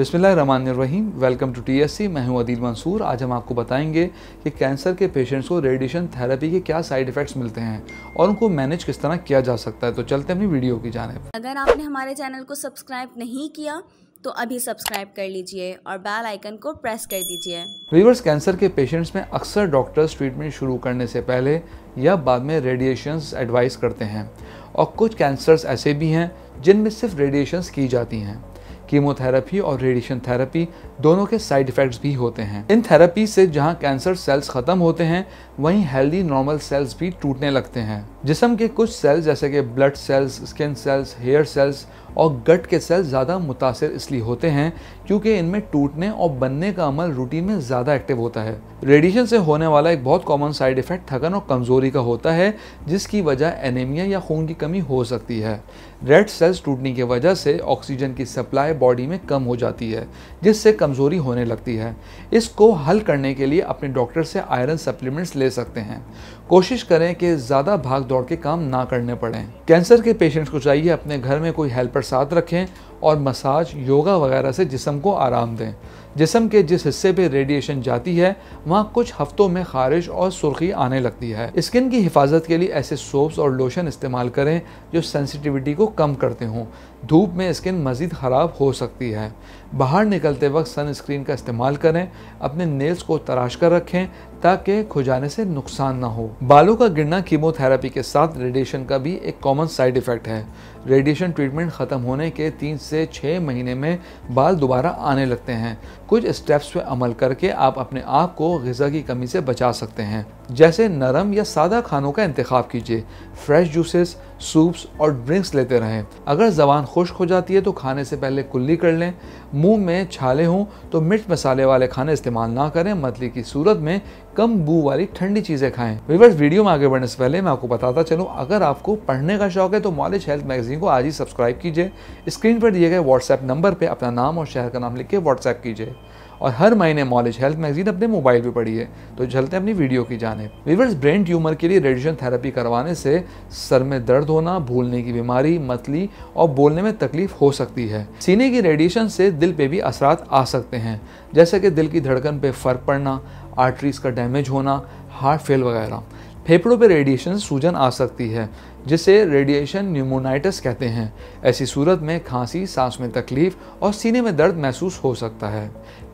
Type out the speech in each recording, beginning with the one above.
बिस्मिल्लाहिर्रहमानिर्रहीम welcome to TSC मैं हूं अदील मंसूर आज हम आपको बताएंगे कि कैंसर के पेशेंट्स को रेडिएशन थेरेपी के क्या साइड इफेक्ट्स मिलते हैं और उनको मैनेज किस तरह किया जा सकता है तो चलते हैं अपनी वीडियो की जाने अगर आपने हमारे चैनल को सब्सक्राइब नहीं किया तो अभी सब्सक्राइब कर लीजिए और बेल आइकन को प्रेस कर दीजिए रिवर्स कैंसर के पेशेंट्स में अक्सर डॉक्टर्स ट्रीटमेंट शुरू करने से पहले या बाद में रेडिएशन एडवाइस करते हैं और कुछ कैंसर्स ऐसे भी हैं जिनमें सिर्फ रेडिएशन की जाती हैं कीमोथेरेपी और रेडिएशन थेरेपी दोनों के साइड इफेक्ट्स भी होते हैं इन थेरेपी से जहाँ कैंसर सेल्स ख़त्म होते हैं वहीं हेल्दी नॉर्मल सेल्स भी टूटने लगते हैं जिसम के कुछ सेल्स जैसे कि blood cells skin cells hair cells और गट के सेल्स ज़्यादा मुतासर इसलिए होते हैं क्योंकि इनमें टूटने और बनने का अमल रूटीन में ज़्यादा एक्टिव होता है रेडिएशन से होने वाला एक बहुत कॉमन साइड इफ़ेक्ट थकन और कमज़ोरी का होता है जिसकी वजह एनीमिया या खून की कमी हो सकती है रेड सेल्स टूटने की वजह से ऑक्सीजन की सप्लाई बॉडी में कम हो जाती है जिससे कमज़ोरी होने लगती है इसको हल करने के लिए अपने डॉक्टर से आयरन सप्लीमेंट्स ले सकते हैं कोशिश करें कि ज़्यादा भाग दौड़ के काम ना करने पड़े कैंसर के पेशेंट्स को चाहिए अपने घर में कोई हेल्पर साथ रखें और मसाज योगा वगैरह से जिसम को आराम दें जिसम के जिस हिस्से पे रेडिएशन जाती है वहाँ कुछ हफ्तों में खारिश और सुर्खी आने लगती है स्किन की हिफाजत के लिए ऐसे सोप्स और लोशन इस्तेमाल करें जो सेंसिटिविटी को कम करते हों धूप में स्किन मज़ीद ख़राब हो सकती है बाहर निकलते वक्त सनस्क्रीन का इस्तेमाल करें अपने नेल्स को तराश कर रखें ताकि खुजाने से नुकसान ना हो बालों का गिरना कीमोथेरेपी के साथ रेडिएशन का भी एक कॉमन साइड इफ़ेक्ट है रेडिएशन ट्रीटमेंट ख़त्म होने के तीन से छः महीने में बाल दोबारा आने लगते हैं कुछ स्टेप्स पर अमल करके आप अपने आप को गज़ा की कमी से बचा सकते हैं जैसे नरम या सादा खानों का इंतखब कीजिए फ्रेश जूसेस सूप्स और ड्रिंक्स लेते रहें अगर जबान खुश्क हो जाती है तो खाने से पहले कुल्ली कर लें मुंह में छाले हों तो मिर्च मसाले वाले खाने इस्तेमाल ना करें मतली की सूरत में कम बू वाली ठंडी चीज़ें खाएं विवर्स वीडियो में आगे बढ़ने से पहले मैं आपको बताता चलूँ अगर आपको पढ़ने का शौक है तो मॉलिज हेल्थ मैगजीन को आज ही सब्सक्राइब कीजिए स्क्रीन पर दिए गए व्हाट्सएप नंबर पर अपना नाम और शहर का नाम लिख के व्हाट्सएप कीजिए और हर महीने मॉलेज हेल्थ मैगजीन अपने मोबाइल पर है तो चलते हैं अपनी वीडियो की जाने रिवर्स ब्रेन ट्यूमर के लिए रेडिएशन थेरेपी करवाने से सर में दर्द होना भूलने की बीमारी मतली और बोलने में तकलीफ हो सकती है सीने की रेडिएशन से दिल पे भी असरात आ सकते हैं जैसे कि दिल की धड़कन पे फर्क पड़ना आर्टरीज का डैमेज होना हार्ट फेल वगैरह फेफड़ों पे रेडिएशन सूजन आ सकती है जिसे रेडिएशन न्यूमोनाइटिस कहते हैं ऐसी सूरत में खांसी सांस में तकलीफ और सीने में दर्द महसूस हो सकता है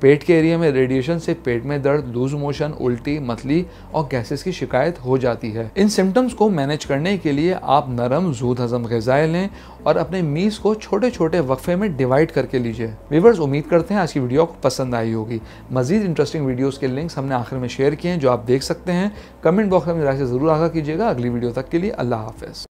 पेट के एरिया में रेडिएशन से पेट में दर्द लूज मोशन उल्टी मतली और गैसेस की शिकायत हो जाती है इन सिम्टम्स को मैनेज करने के लिए आप नरम जूद हजम गजाएं लें और अपने मीस को छोटे छोटे वक्फे में डिवाइड करके लीजिए व्यूवर्स उम्मीद करते हैं आज की वीडियो आपको पसंद आई होगी मजीद इंटरेस्टिंग वीडियोज़ के लिंक्स हमने आखिर में शेयर किए हैं जो आप देख सकते हैं कमेंट बॉक्स में जरा से ज़रूर आगा कीजिएगा अगली वीडियो तक के लिए अल्लाह हाफिज़